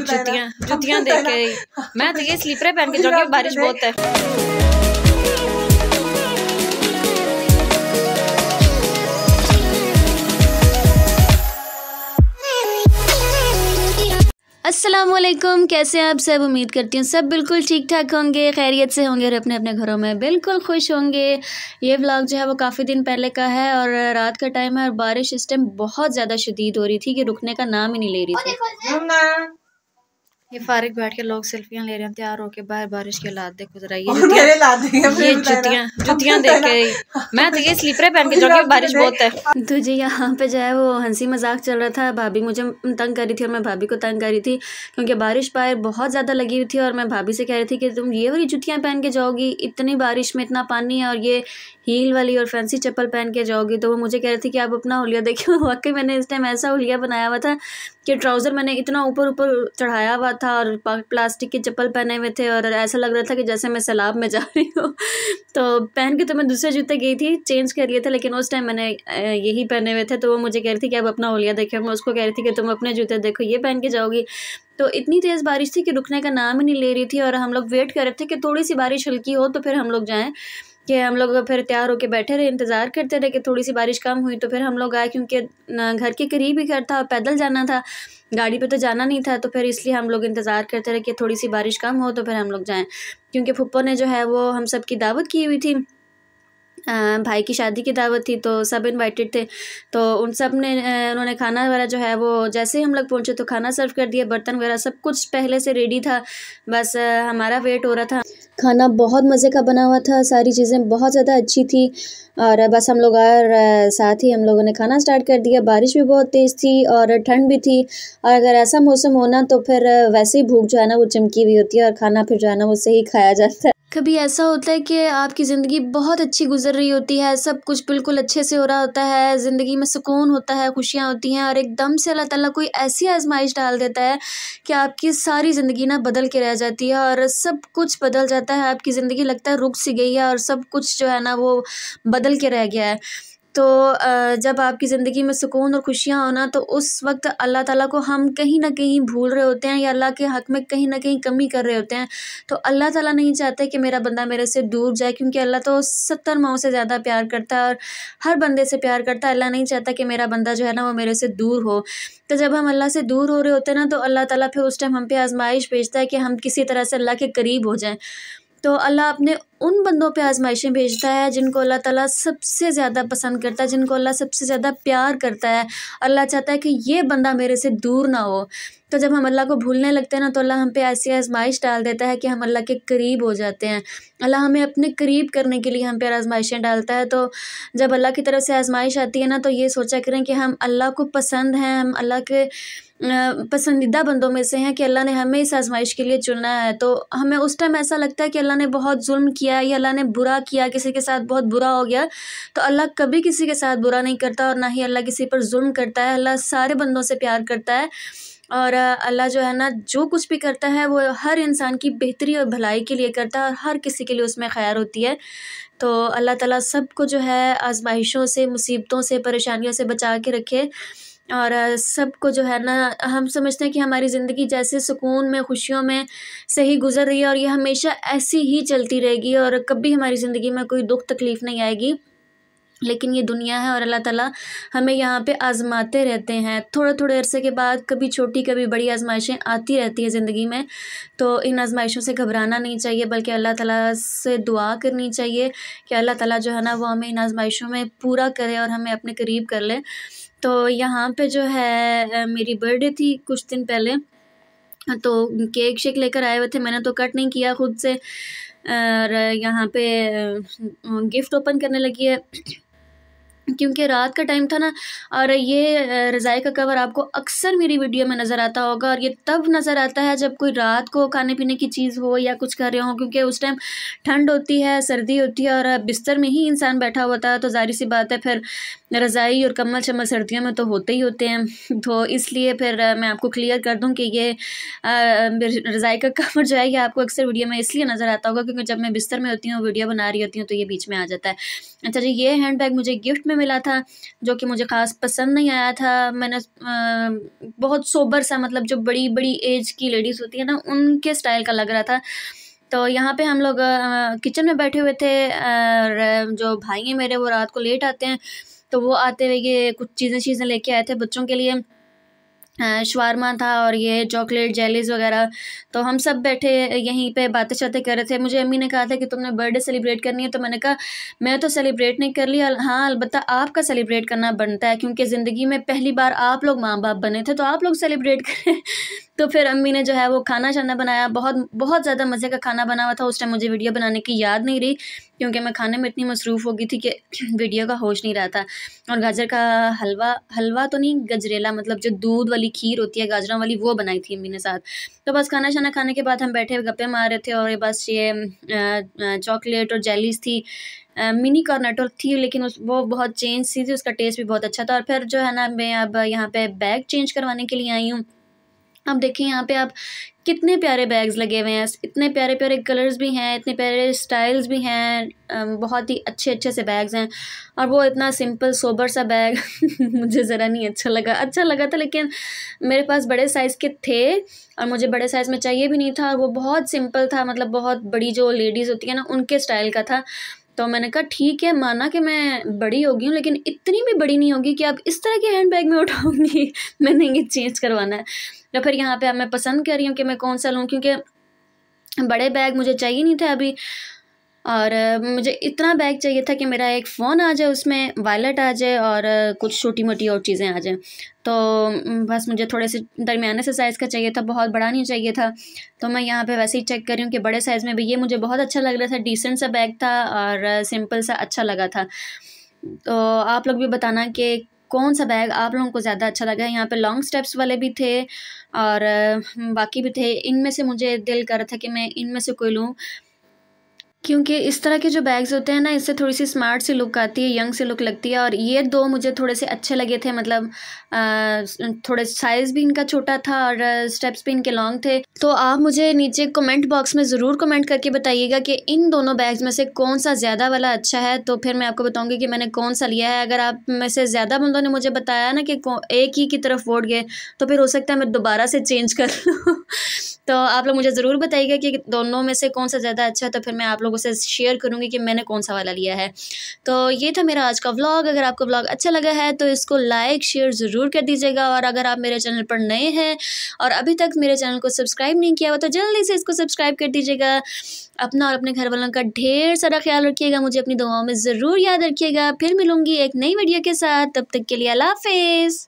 जुतियां जुतियां देख के मैं तो ये स्लीपर पहन के जाऊंगी बारिश बहुत है असलम कैसे हैं आप सब उम्मीद करती हूँ सब बिल्कुल ठीक ठाक होंगे खैरियत से होंगे और अपने अपने घरों में बिल्कुल खुश होंगे ये व्लॉग जो है वो काफ़ी दिन पहले का है और रात का टाइम है और बारिश इस टाइम बहुत ज़्यादा शदीद हो रही थी कि रुकने का नाम ही नहीं ले रही थी ये फारिक बैठ के लोग सेल्फियां ले रहे हैं तैयार होके बाहर बारिश के लाद देखो जरा ये ये जूतियां जूतियां देख के मैं तो ये स्लीपरे पहन के जाऊंगी बारिश बहुत है तो जी यहाँ पे जो है वो हंसी मजाक चल रहा था भाभी मुझे तंग कर रही थी और मैं भाभी को तंग कर रही थी क्योंकि बारिश बाहर बहुत ज़्यादा लगी हुई थी और मैं भाभी से कह रही थी कि तुम ये वाली जूतियाँ पहन के जाओगी इतनी बारिश में इतना पानी है और ये हील वाली और फैंसी चप्पल पहन के जाओगी तो वो मुझे कह रही थी कि आप अपना हुलिया देखिए वाकई मैंने इस टाइम ऐसा हुलिया बनाया हुआ था कि ट्राउज़र मैंने इतना ऊपर ऊपर चढ़ाया हुआ था और प्लास्टिक के चप्पल पहने हुए थे और ऐसा लग रहा था कि जैसे मैं सैलाब में जा रही हूँ तो पहन के तो मैं दूसरे जूते गई थी चेंज कर लिए थे लेकिन उस टाइम मैंने यही पहने हुए थे तो वो मुझे कह रही थी कि आप अपना हुलिया देखे मैं उसको कह रही थी कि तुम अपने जूते देखो ये पहन के जाओगी तो इतनी तेज़ बारिश थी कि रुकने का नाम ही नहीं ले रही थी और हम लोग वेट कर रहे थे कि थोड़ी सी बारिश हल्की हो तो फिर हम लोग जाएँ कि हम लोग फिर तैयार होकर बैठे रहे इंतज़ार करते रहे कि थोड़ी सी बारिश कम हुई तो फिर हम लोग आए क्योंकि घर के करीब ही घर था पैदल जाना था गाड़ी पे तो जाना नहीं था तो फिर इसलिए हम लोग इंतज़ार करते रहे कि थोड़ी सी बारिश कम हो तो फिर हम लोग जाएँ क्योंकि फुप्पो ने जो है वो हम सब की दावत की हुई थी भाई की शादी की दावत थी तो सब इनवाइटेड थे तो उन सब ने उन्होंने खाना वगैरह जो है वो जैसे ही हम लोग पहुँचे तो खाना सर्व कर दिया बर्तन वगैरह सब कुछ पहले से रेडी था बस हमारा वेट हो रहा था खाना बहुत मज़े का बना हुआ था सारी चीज़ें बहुत ज़्यादा अच्छी थी और बस हम लोग और साथ ही हम लोगों ने खाना स्टार्ट कर दिया बारिश भी बहुत तेज़ थी और ठंड भी थी और अगर ऐसा मौसम होना तो फिर वैसे ही भूख जो है ना वो चमकी हुई होती है और खाना फिर जो है ना वो सही खाया जाता है कभी ऐसा होता है कि आपकी ज़िंदगी बहुत अच्छी गुजर रही होती है सब कुछ बिल्कुल अच्छे से हो रहा होता है ज़िंदगी में सुकून होता है खुशियाँ होती हैं और एकदम से अल्लाह ताला कोई ऐसी आजमाइश डाल देता है कि आपकी सारी ज़िंदगी ना बदल के रह जाती है और सब कुछ बदल जाता है आपकी ज़िंदगी लगता है रुक सी गई है और सब कुछ जो है ना वो बदल के रह गया है तो जब आपकी ज़िंदगी में सुकून और खुशियाँ होना तो उस वक्त अल्लाह ताला को हम कहीं ना कहीं भूल रहे होते हैं या अल्लाह के हक़ में कहीं ना कहीं कमी कर रहे होते हैं तो अल्लाह ताला नहीं चाहता कि मेरा बंदा मेरे से दूर जाए क्योंकि अल्लाह तो सत्तर माओ से ज़्यादा प्यार करता है और हर बंदे से प्यार करता है अल्लाह नहीं चाहता कि मेरा बंदा जो है ना वो मेरे से दूर हो तो जब हम अल्लाह से दूर हो रहे होते हैं ना तो अल्लाह ताली फिर उस टाइम हम पे आजमाइश भेजता है कि हम किसी तरह से अल्लाह के करीब हो जाएँ तो अल्लाह अपने उन बंदों पे आजमाइशें भेजता है जिनको अल्लाह ताला सबसे ज़्यादा पसंद करता है जिनको अल्लाह सबसे ज़्यादा प्यार करता है अल्लाह चाहता है कि ये बंदा मेरे से दूर ना हो तो जब हम अल्लाह को भूलने लगते हैं ना तो अल्लाह हम पे ऐसी आजमाइश डाल देता है कि हम अल्लाह के करीब हो जाते हैं अल्लाह हमें अपने करीब करने के लिए हम पे आजमाइशें डालता है तो जब अल्लाह की तरफ से आजमाइश आती है ना तो ये सोचा करें कि हम अल्लाह को पसंद हैं हम अल्लाह के पसंदीदा बंदों में से हैं कि अल्लाह ने हमें इस आजमाइश के लिए चुना है तो हमें उस टाइम ऐसा लगता है कि अल्लाह ने बहुत जुल्म किया किया या अल्लाह ने बुरा किया किसी के साथ बहुत बुरा हो गया तो अल्लाह कभी किसी के साथ बुरा नहीं करता और ना ही अल्लाह किसी पर जुल्म करता है अल्लाह सारे बंदों से प्यार करता है और अल्लाह जो है ना जो कुछ भी करता है वो हर इंसान की बेहतरी और भलाई के लिए करता है और हर किसी के लिए उसमें खैर होती है तो अल्लाह ताला सबको जो है आजमाइशों से मुसीबतों से परेशानियों से बचा के रखे और सबको जो है ना हम समझते हैं कि हमारी ज़िंदगी जैसे सुकून में खुशियों में सही गुजर रही है और ये हमेशा ऐसी ही चलती रहेगी और कभी हमारी ज़िंदगी में कोई दुख तकलीफ़ नहीं आएगी लेकिन ये दुनिया है और अल्लाह ताला हमें यहाँ पे आजमाते रहते हैं थोड़े थोड़े अरसे के बाद कभी छोटी कभी बड़ी आजमाइशें आती रहती है ज़िंदगी में तो इन आजमाइशों से घबराना नहीं चाहिए बल्कि अल्लाह ताला से दुआ करनी चाहिए कि अल्लाह ताला जो है ना वो हमें इन आजमाइशों में पूरा करे और हमें अपने करीब कर ले तो यहाँ पे जो है मेरी बर्थडे थी कुछ दिन पहले तो केक शेक लेकर आए हुए थे मैंने तो कट नहीं किया ख़ुद से और यहाँ पे गिफ्ट ओपन करने लगी है क्योंकि रात का टाइम था ना और ये रज़ाए का कवर आपको अक्सर मेरी वीडियो में नज़र आता होगा और ये तब नज़र आता है जब कोई रात को खाने पीने की चीज़ हो या कुछ कर रहे हो क्योंकि उस टाइम ठंड होती है सर्दी होती है और बिस्तर में ही इंसान बैठा होता है तो जाहिर सी बात है फिर रज़ाई और कमल शमल सर्दियों में तो होते ही होते हैं तो इसलिए फिर मैं आपको क्लियर कर दूँ कि ये रज़ाई का कवर जो है ये आपको अक्सर वीडियो में इसलिए नज़र आता होगा क्योंकि जब मैं बिस्तर में होती हूँ वीडियो बना रही होती हूँ तो ये बीच में आ जाता है अच्छा जी ये हैंड बैग मुझे गिफ्ट में मिला था जो कि मुझे ख़ास पसंद नहीं आया था मैंने बहुत सोबर सा मतलब जो बड़ी बड़ी एज की लेडीज़ होती है ना उनके स्टाइल का लग रहा था तो यहाँ पे हम लोग किचन में बैठे हुए थे और जो भाई हैं मेरे वो रात को लेट आते हैं तो वो आते हुए ये कुछ चीज़ें चीज़ें लेके आए थे बच्चों के लिए शवारमा था और ये चॉकलेट जेलीज़ वगैरह तो हम सब बैठे यहीं पे बातें शाते कर रहे थे मुझे अम्मी ने कहा था कि तुमने बर्थडे सेलिब्रेट करनी है तो मैंने कहा मैं तो सेलिब्रेट नहीं कर लिया हाँ अलबत्त आपका सेलिब्रेट करना बनता है क्योंकि ज़िंदगी में पहली बार आप लोग माँ बाप बने थे तो आप लोग सेलिब्रेट करें तो फिर अम्मी ने जो है वो खाना शाना बनाया बहुत बहुत ज़्यादा मज़े का खाना बना हुआ था उस टाइम मुझे वीडियो बनाने की याद नहीं रही क्योंकि मैं खाने में इतनी मसरूफ़ हो गई थी कि वीडियो का होश नहीं रहा था और गाजर का हलवा हलवा तो नहीं गजरेला मतलब जो दूध वाली खीर होती है गाजरों वाली वो बनाई थी मम्मी ने साथ तो बस खाना शाना खाने के बाद हम बैठे गप्पे मार रहे थे और बस ये चॉकलेट और जेलीस थी मिनी कॉर्नेटो थी लेकिन उस वो बहुत चेंज सी थी उसका टेस्ट भी बहुत अच्छा था और फिर जो है ना मैं अब यहाँ पे बैग चेंज करवाने के लिए आई हूँ अब देखिए यहाँ पे आप कितने प्यारे बैग्स लगे हुए हैं इतने प्यारे प्यारे कलर्स भी हैं इतने प्यारे स्टाइल्स भी हैं बहुत ही अच्छे अच्छे से बैग्स हैं और वो इतना सिंपल सोबर सा बैग मुझे ज़रा नहीं अच्छा लगा अच्छा लगा था लेकिन मेरे पास बड़े साइज़ के थे और मुझे बड़े साइज़ में चाहिए भी नहीं था और वो बहुत सिंपल था मतलब बहुत बड़ी जो लेडीज़ होती है ना उनके स्टाइल का था तो मैंने कहा ठीक है माना कि मैं बड़ी होगी हूँ लेकिन इतनी भी बड़ी नहीं होगी कि आप इस तरह के हैंड बैग में उठाऊँगी मैंने ये चेंज करवाना है तो फिर यहाँ पे मैं पसंद कर रही हूँ कि मैं कौन सा लूँ क्योंकि बड़े बैग मुझे चाहिए नहीं थे अभी और मुझे इतना बैग चाहिए था कि मेरा एक फ़ोन आ जाए उसमें वॉलेट आ जाए और कुछ छोटी मोटी और चीज़ें आ जाएँ तो बस मुझे थोड़े से दरमियाने से साइज़ का चाहिए था बहुत बड़ा नहीं चाहिए था तो मैं यहाँ पे वैसे ही चेक कर रही हूँ कि बड़े साइज़ में भी ये मुझे बहुत अच्छा लग रहा था डिसेंट सा बैग था और सिंपल सा अच्छा लगा था तो आप लोग भी बताना कि कौन सा बैग आप लोगों को ज़्यादा अच्छा लगा यहाँ पे लॉन्ग स्टेप्स वाले भी थे और बाकी भी थे इनमें से मुझे दिल कर रहा था कि मैं इनमें से कोई लूँ क्योंकि इस तरह के जो बैग्स होते हैं ना इससे थोड़ी सी स्मार्ट सी लुक आती है यंग सी लुक लगती है और ये दो मुझे थोड़े से अच्छे लगे थे मतलब आ, थोड़े साइज़ भी इनका छोटा था और स्टेप्स भी इनके लॉन्ग थे तो आप मुझे नीचे कमेंट बॉक्स में ज़रूर कमेंट करके बताइएगा कि इन दोनों बैग्स में से कौन सा ज़्यादा वाला अच्छा है तो फिर मैं आपको बताऊँगी कि मैंने कौन सा लिया है अगर आप में से ज़्यादा बंदों ने मुझे बताया ना कि एक ही की तरफ वोट गए तो फिर हो सकता है मैं दोबारा से चेंज कर लूँ तो आप लोग मुझे ज़रूर बताइएगा कि दोनों में से कौन सा ज़्यादा अच्छा है तो फिर मैं आप लोग लोगों से शेयर करूँगी कि मैंने कौन सा वाला लिया है तो ये था मेरा आज का व्लॉग अगर आपको व्लॉग अच्छा लगा है तो इसको लाइक शेयर ज़रूर कर दीजिएगा और अगर आप मेरे चैनल पर नए हैं और अभी तक मेरे चैनल को सब्सक्राइब नहीं किया हुआ तो जल्दी से इसको सब्सक्राइब कर दीजिएगा अपना और अपने घर वालों का ढेर सारा ख्याल रखिएगा मुझे अपनी दुआओं में ज़रूर याद रखिएगा फिर मिलूंगी एक नई वीडियो के साथ तब तक के लिए अला हाफिज़